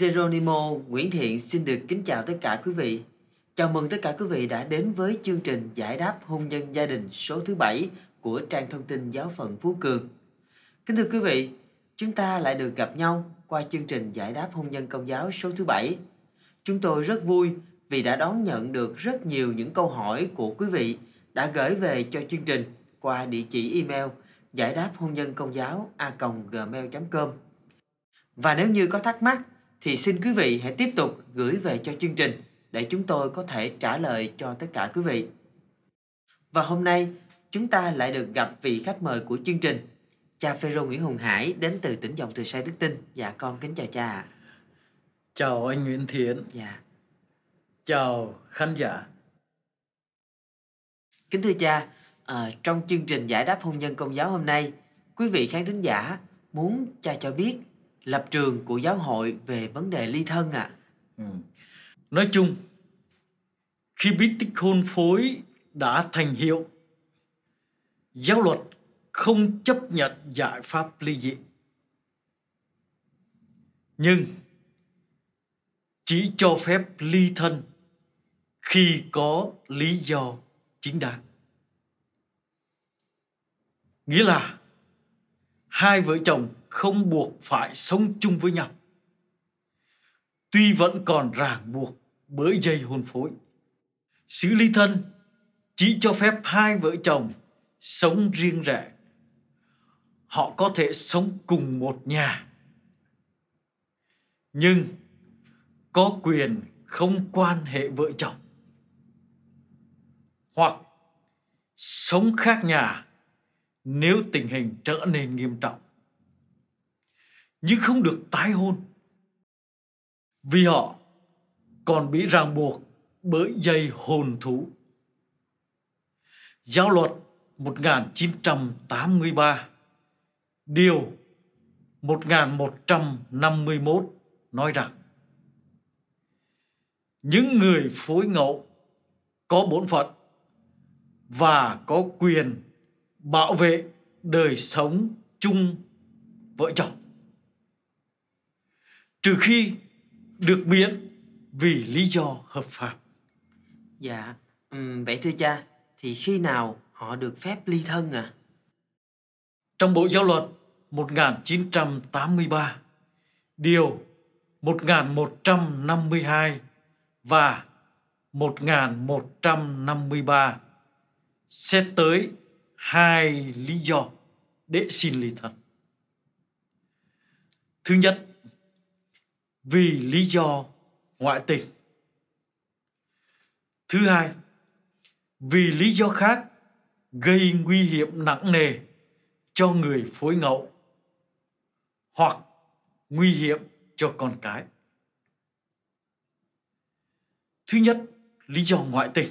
Geronimo Nguyễn Thiện xin được kính chào tất cả quý vị. Chào mừng tất cả quý vị đã đến với chương trình giải đáp hôn nhân gia đình số thứ 7 của trang thông tin giáo phận Phú Cường. Kính thưa quý vị, chúng ta lại được gặp nhau qua chương trình giải đáp hôn nhân công giáo số thứ 7. Chúng tôi rất vui vì đã đón nhận được rất nhiều những câu hỏi của quý vị đã gửi về cho chương trình qua địa chỉ email giải đáp hôn nhân công giáo a gmail.com và nếu như có thắc mắc thì xin quý vị hãy tiếp tục gửi về cho chương trình để chúng tôi có thể trả lời cho tất cả quý vị. Và hôm nay, chúng ta lại được gặp vị khách mời của chương trình, cha Phêrô Nguyễn Hùng Hải đến từ tỉnh dòng từ Sai Đức Tinh. Dạ con kính chào cha. Chào anh Nguyễn Thiến. Dạ. Chào khán giả. Kính thưa cha, à, trong chương trình giải đáp hôn nhân công giáo hôm nay, quý vị khán thính giả muốn cha cho biết lập trường của giáo hội về vấn đề ly thân ạ. À. Ừ. Nói chung, khi biết tích hôn phối đã thành hiệu, giáo luật không chấp nhận giải pháp ly dị. Nhưng chỉ cho phép ly thân khi có lý do chính đáng. Nghĩa là hai vợ chồng không buộc phải sống chung với nhau tuy vẫn còn ràng buộc bởi dây hôn phối xử ly thân chỉ cho phép hai vợ chồng sống riêng rẽ họ có thể sống cùng một nhà nhưng có quyền không quan hệ vợ chồng hoặc sống khác nhà nếu tình hình trở nên nghiêm trọng nhưng không được tái hôn vì họ còn bị ràng buộc bởi dây hồn thú. Giáo luật 1983 điều 1151 nói rằng những người phối ngẫu có bổn phận và có quyền bảo vệ đời sống chung vợ chồng trừ khi được miễn vì lý do hợp pháp. Dạ, um, vậy thưa cha, thì khi nào họ được phép ly thân à? Trong Bộ Giáo luật 1983, điều 1152 và 1153 xét tới hai lý do để xin ly thân. Thứ nhất, vì lý do ngoại tình. Thứ hai, vì lý do khác gây nguy hiểm nặng nề cho người phối ngẫu hoặc nguy hiểm cho con cái. Thứ nhất, lý do ngoại tình.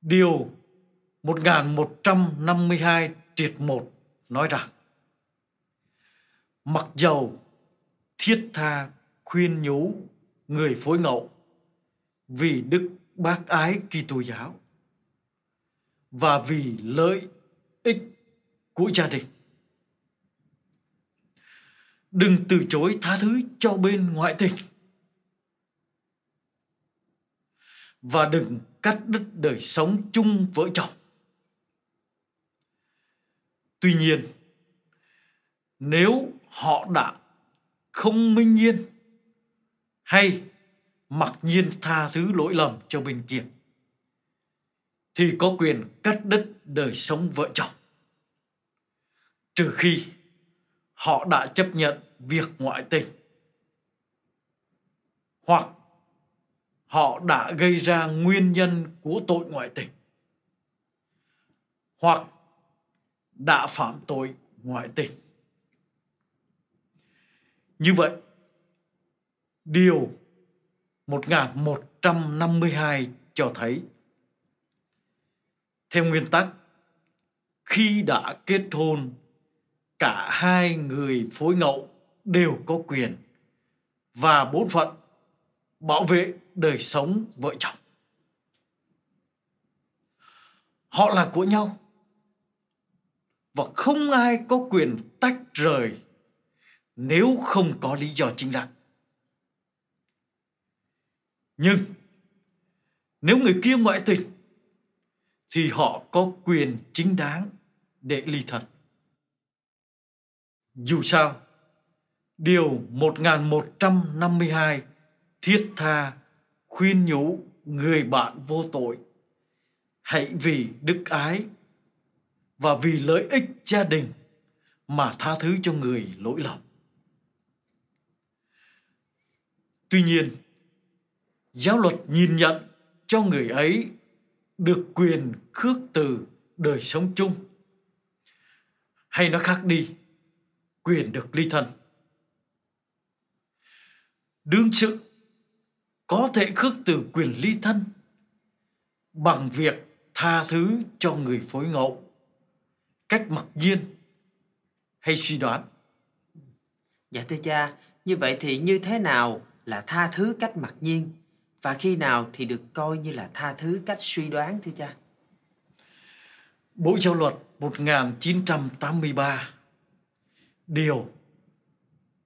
Điều 1152 triệt 1 nói rằng mặc dầu thiết tha khuyên nhủ người phối ngẫu vì đức bác ái kỳ Kitô giáo và vì lợi ích của gia đình. Đừng từ chối tha thứ cho bên ngoại tình và đừng cắt đứt đời sống chung vợ chồng. Tuy nhiên, nếu họ đã không minh nhiên hay mặc nhiên tha thứ lỗi lầm cho bên kia thì có quyền cắt đứt đời sống vợ chồng trừ khi họ đã chấp nhận việc ngoại tình hoặc họ đã gây ra nguyên nhân của tội ngoại tình hoặc đã phạm tội ngoại tình như vậy, điều 1152 cho thấy theo nguyên tắc khi đã kết hôn cả hai người phối ngẫu đều có quyền và bổn phận bảo vệ đời sống vợ chồng họ là của nhau và không ai có quyền tách rời nếu không có lý do chính đáng. Nhưng nếu người kia ngoại tình thì họ có quyền chính đáng để ly thân. Dù sao, điều 1152 thiết tha khuyên nhủ người bạn vô tội hãy vì đức ái và vì lợi ích gia đình mà tha thứ cho người lỗi lầm Tuy nhiên, giáo luật nhìn nhận cho người ấy được quyền khước từ đời sống chung. Hay nó khác đi, quyền được ly thân. Đương sự có thể khước từ quyền ly thân bằng việc tha thứ cho người phối ngẫu cách mặc nhiên hay suy đoán. Dạ thưa cha, như vậy thì như thế nào là tha thứ cách mặc nhiên và khi nào thì được coi như là tha thứ cách suy đoán thưa cha? Bộ giáo luật 1983 điều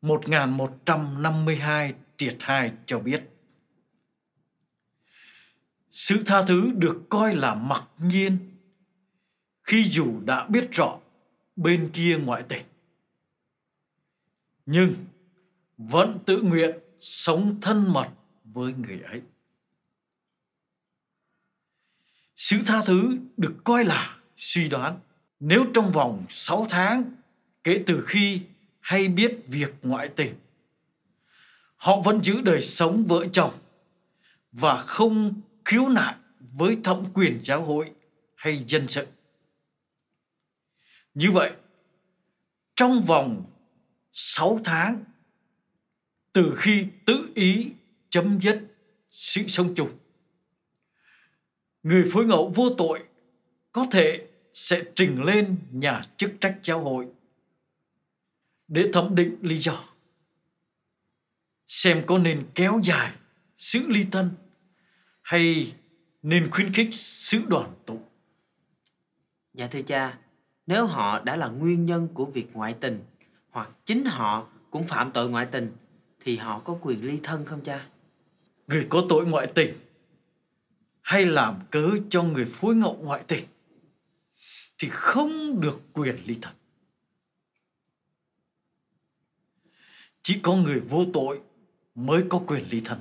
1152 triệt 2 cho biết sự tha thứ được coi là mặc nhiên khi dù đã biết rõ bên kia ngoại tình nhưng vẫn tự nguyện sống thân mật với người ấy sự tha thứ được coi là suy đoán nếu trong vòng 6 tháng kể từ khi hay biết việc ngoại tình họ vẫn giữ đời sống vợ chồng và không khiếu nại với thẩm quyền giáo hội hay dân sự như vậy trong vòng 6 tháng từ khi tự ý chấm dứt sự sống chung. Người phối ngẫu vô tội có thể sẽ trình lên nhà chức trách giáo hội để thẩm định lý do xem có nên kéo dài sự ly thân hay nên khuyến khích sự đoàn tụ dạ thưa cha nếu họ đã là nguyên nhân của việc ngoại tình hoặc chính họ cũng phạm tội ngoại tình thì họ có quyền ly thân không cha? Người có tội ngoại tình hay làm cớ cho người phối ngẫu ngoại tình thì không được quyền ly thân. Chỉ có người vô tội mới có quyền ly thân.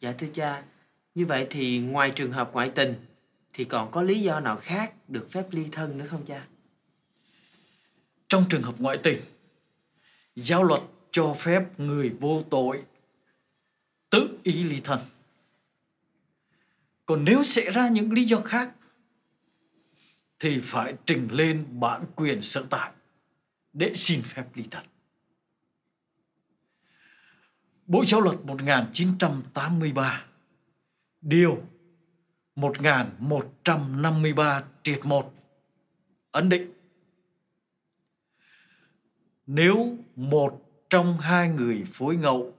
Dạ thưa cha, như vậy thì ngoài trường hợp ngoại tình thì còn có lý do nào khác được phép ly thân nữa không cha? Trong trường hợp ngoại tình, giáo luật cho phép người vô tội tự ý ly thân. Còn nếu xảy ra những lý do khác thì phải trình lên bản quyền sở tại để xin phép ly thân. Bộ giáo luật 1983 điều 1153 triệt 1 ấn định nếu một trong hai người phối ngẫu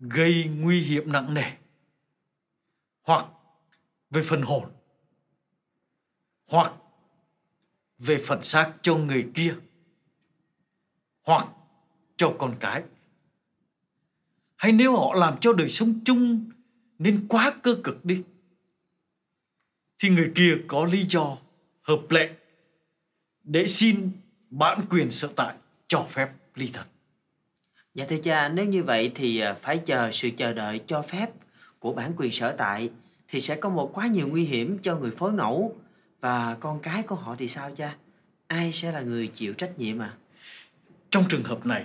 gây nguy hiểm nặng nề hoặc về phần hồn hoặc về phần xác cho người kia hoặc cho con cái hay nếu họ làm cho đời sống chung nên quá cơ cực đi thì người kia có lý do hợp lệ để xin bản quyền sở tại cho phép ly thân Dạ thưa cha, nếu như vậy thì à, phải chờ sự chờ đợi cho phép của bản quyền sở tại thì sẽ có một quá nhiều nguy hiểm cho người phối ngẫu và con cái của họ thì sao cha? Ai sẽ là người chịu trách nhiệm à? Trong trường hợp này,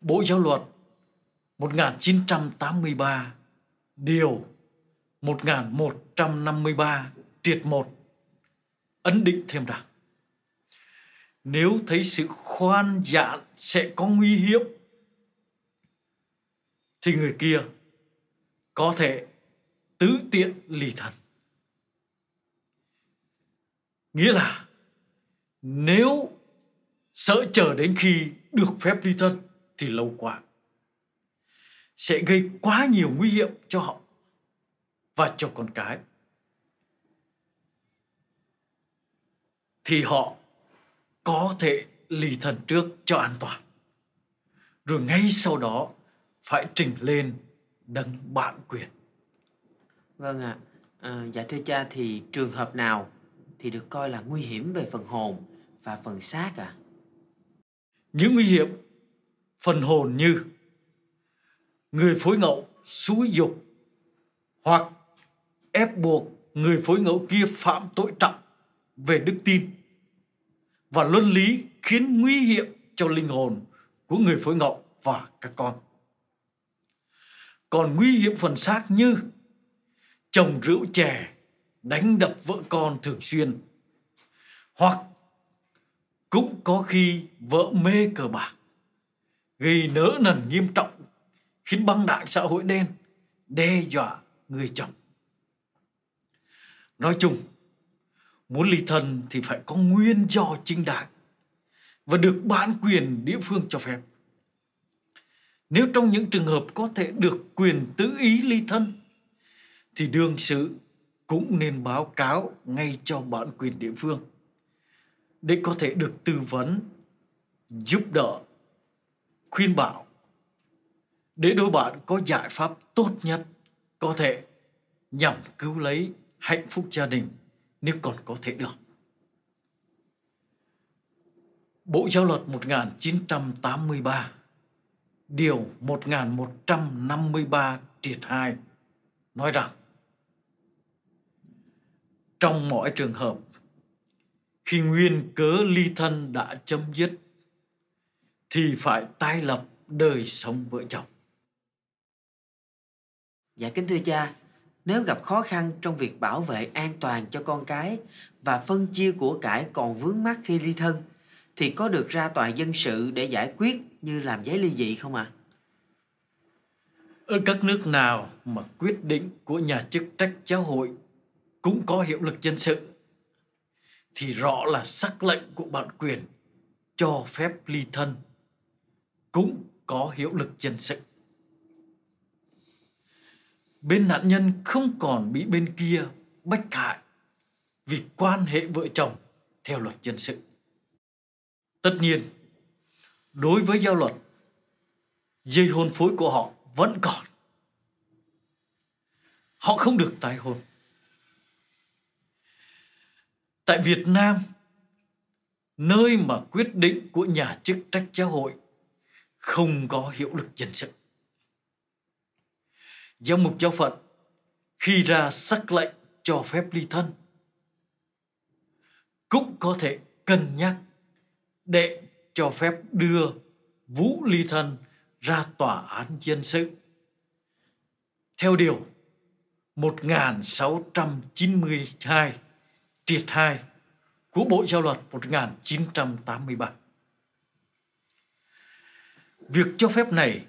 Bộ Giáo luật 1983 điều 1153 triệt 1 ấn định thêm rằng nếu thấy sự khoan dạn sẽ có nguy hiểm thì người kia có thể tứ tiện lì thần nghĩa là nếu sợ chờ đến khi được phép ly thân thì lâu quá sẽ gây quá nhiều nguy hiểm cho họ và cho con cái thì họ có thể lì thần trước cho an toàn rồi ngay sau đó phải trình lên đấng bản quyền. Vâng ạ. À. à, dạ thưa cha thì trường hợp nào thì được coi là nguy hiểm về phần hồn và phần xác ạ? À? Những nguy hiểm phần hồn như người phối ngẫu xúi dục hoặc ép buộc người phối ngẫu kia phạm tội trọng về đức tin và luân lý khiến nguy hiểm cho linh hồn của người phối ngẫu và các con còn nguy hiểm phần xác như chồng rượu chè đánh đập vợ con thường xuyên hoặc cũng có khi vợ mê cờ bạc gây nỡ nần nghiêm trọng khiến băng đảng xã hội đen đe dọa người chồng nói chung muốn ly thân thì phải có nguyên do chính đáng và được bản quyền địa phương cho phép nếu trong những trường hợp có thể được quyền tự ý ly thân thì đương sự cũng nên báo cáo ngay cho bản quyền địa phương để có thể được tư vấn giúp đỡ khuyên bảo để đôi bạn có giải pháp tốt nhất có thể nhằm cứu lấy hạnh phúc gia đình nếu còn có thể được. Bộ Giao luật 1983 điều 1153 triệt 2 nói rằng trong mọi trường hợp khi nguyên cớ ly thân đã chấm dứt thì phải tái lập đời sống vợ chồng. Dạ kính thưa cha, nếu gặp khó khăn trong việc bảo vệ an toàn cho con cái và phân chia của cải còn vướng mắc khi ly thân thì có được ra tòa dân sự để giải quyết như làm giấy ly dị không ạ? À? Ở các nước nào mà quyết định của nhà chức trách giáo hội cũng có hiệu lực dân sự thì rõ là sắc lệnh của bản quyền cho phép ly thân cũng có hiệu lực dân sự. Bên nạn nhân không còn bị bên kia bách hại vì quan hệ vợ chồng theo luật dân sự Tất nhiên, đối với giao luật, dây hôn phối của họ vẫn còn. Họ không được tái hôn. Tại Việt Nam, nơi mà quyết định của nhà chức trách giáo hội không có hiệu lực dân sự. Giáo mục giáo phận khi ra sắc lệnh cho phép ly thân cũng có thể cân nhắc để cho phép đưa Vũ Ly Thân ra tòa án dân sự. Theo điều 1692 triệt 2 của Bộ Giao luật 1983. Việc cho phép này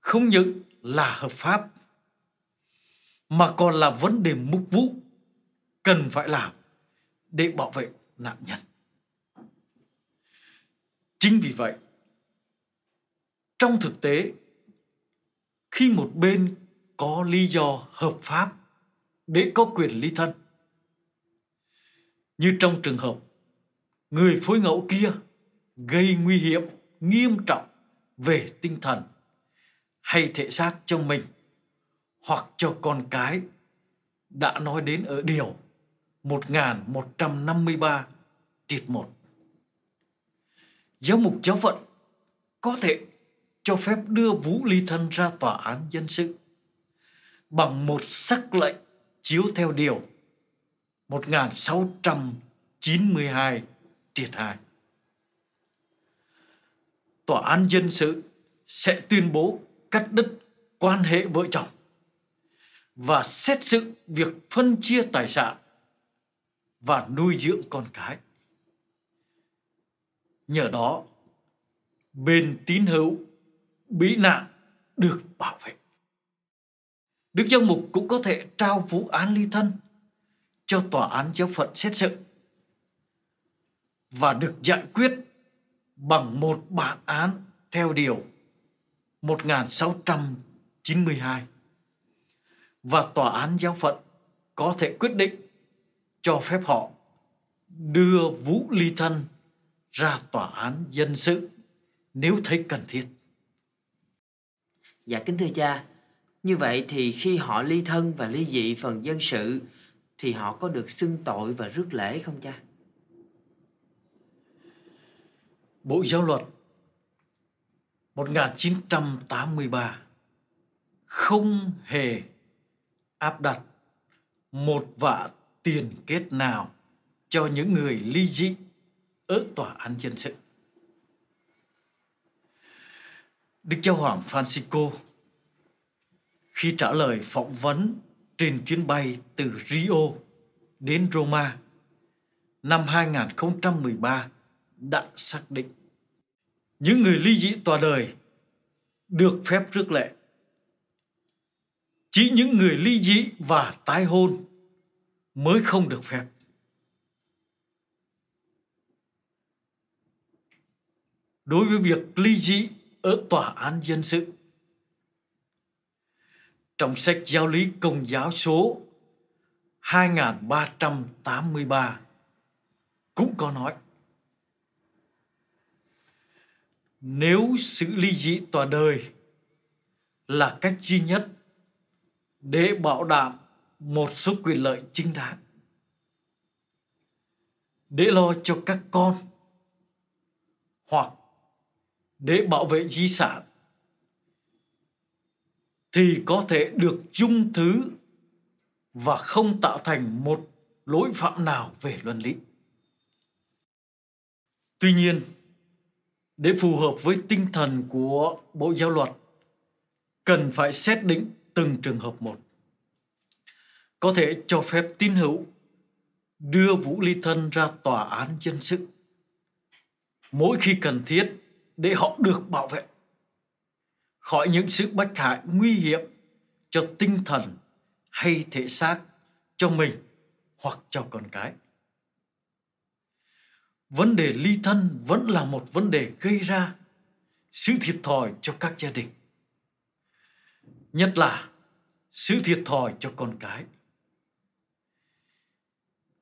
không những là hợp pháp mà còn là vấn đề mục vụ cần phải làm để bảo vệ nạn nhân. Chính vì vậy, trong thực tế, khi một bên có lý do hợp pháp để có quyền ly thân, như trong trường hợp người phối ngẫu kia gây nguy hiểm nghiêm trọng về tinh thần hay thể xác cho mình hoặc cho con cái đã nói đến ở điều 1153 triệt 1. Giáo mục giáo phận có thể cho phép đưa Vũ Ly Thân ra tòa án dân sự bằng một sắc lệnh chiếu theo điều 1692 triệt 2. Tòa án dân sự sẽ tuyên bố cắt đứt quan hệ vợ chồng và xét xử việc phân chia tài sản và nuôi dưỡng con cái. Nhờ đó, bên tín hữu bị nạn được bảo vệ. Đức Giáo Mục cũng có thể trao vụ án ly thân cho tòa án giáo phận xét xử và được giải quyết bằng một bản án theo điều 1692 và tòa án giáo phận có thể quyết định cho phép họ đưa vũ ly thân ra tòa án dân sự nếu thấy cần thiết. Dạ kính thưa cha, như vậy thì khi họ ly thân và ly dị phần dân sự thì họ có được xưng tội và rước lễ không cha? Bộ Giáo luật 1983 không hề áp đặt một vạ tiền kết nào cho những người ly dị Ước tòa án dân sự. Đức Giáo Hoàng Francisco khi trả lời phỏng vấn trên chuyến bay từ Rio đến Roma năm 2013 đã xác định những người ly dị tòa đời được phép rước lệ. Chỉ những người ly dị và tái hôn mới không được phép. đối với việc ly dị ở tòa án dân sự. Trong sách Giáo lý Công giáo số 2383 cũng có nói nếu sự ly dị tòa đời là cách duy nhất để bảo đảm một số quyền lợi chính đáng để lo cho các con hoặc để bảo vệ di sản thì có thể được dung thứ và không tạo thành một lỗi phạm nào về luân lý. Tuy nhiên, để phù hợp với tinh thần của Bộ giao luật, cần phải xét định từng trường hợp một. Có thể cho phép tín hữu đưa Vũ Ly Thân ra tòa án dân sự mỗi khi cần thiết để họ được bảo vệ khỏi những sự bất hại nguy hiểm cho tinh thần hay thể xác cho mình hoặc cho con cái. Vấn đề ly thân vẫn là một vấn đề gây ra sự thiệt thòi cho các gia đình. Nhất là sự thiệt thòi cho con cái.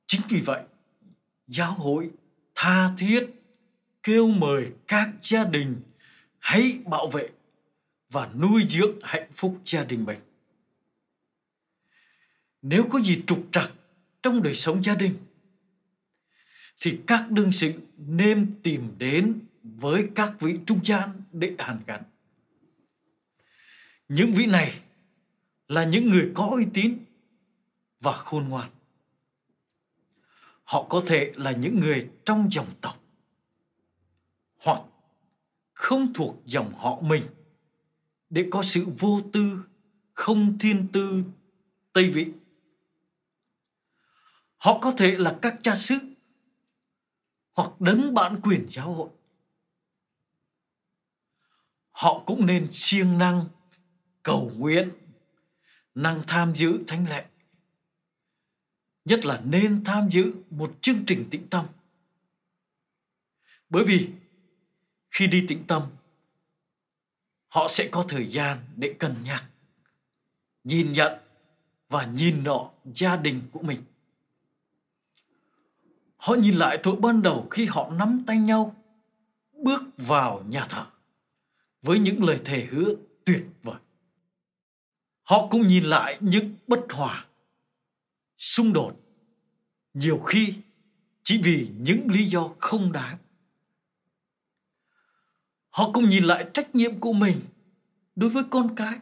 Chính vì vậy, giáo hội tha thiết kêu mời các gia đình hãy bảo vệ và nuôi dưỡng hạnh phúc gia đình mình. Nếu có gì trục trặc trong đời sống gia đình thì các đương sự nên tìm đến với các vị trung gian để hàn gắn. Những vị này là những người có uy tín và khôn ngoan. Họ có thể là những người trong dòng tộc hoặc không thuộc dòng họ mình để có sự vô tư không thiên tư tây vị họ có thể là các cha xứ hoặc đấng bản quyền giáo hội họ cũng nên siêng năng cầu nguyện năng tham dự thánh lệ nhất là nên tham dự một chương trình tĩnh tâm bởi vì khi đi tĩnh tâm họ sẽ có thời gian để cân nhắc nhìn nhận và nhìn nọ gia đình của mình họ nhìn lại thuở ban đầu khi họ nắm tay nhau bước vào nhà thờ với những lời thề hứa tuyệt vời họ cũng nhìn lại những bất hòa xung đột nhiều khi chỉ vì những lý do không đáng họ cũng nhìn lại trách nhiệm của mình đối với con cái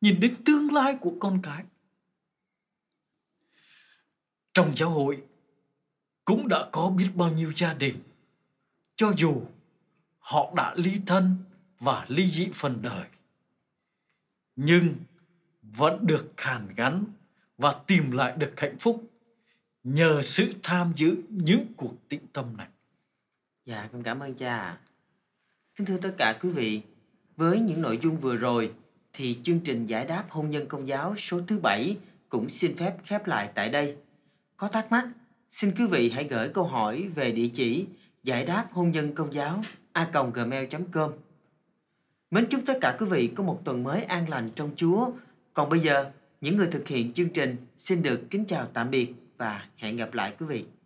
nhìn đến tương lai của con cái trong giáo hội cũng đã có biết bao nhiêu gia đình cho dù họ đã ly thân và ly dị phần đời nhưng vẫn được hàn gắn và tìm lại được hạnh phúc nhờ sự tham dự những cuộc tĩnh tâm này dạ con cảm ơn cha Kính thưa tất cả quý vị, với những nội dung vừa rồi thì chương trình giải đáp hôn nhân công giáo số thứ 7 cũng xin phép khép lại tại đây. Có thắc mắc, xin quý vị hãy gửi câu hỏi về địa chỉ giải đáp hôn nhân công giáo a.gmail.com Mến chúc tất cả quý vị có một tuần mới an lành trong Chúa. Còn bây giờ, những người thực hiện chương trình xin được kính chào tạm biệt và hẹn gặp lại quý vị.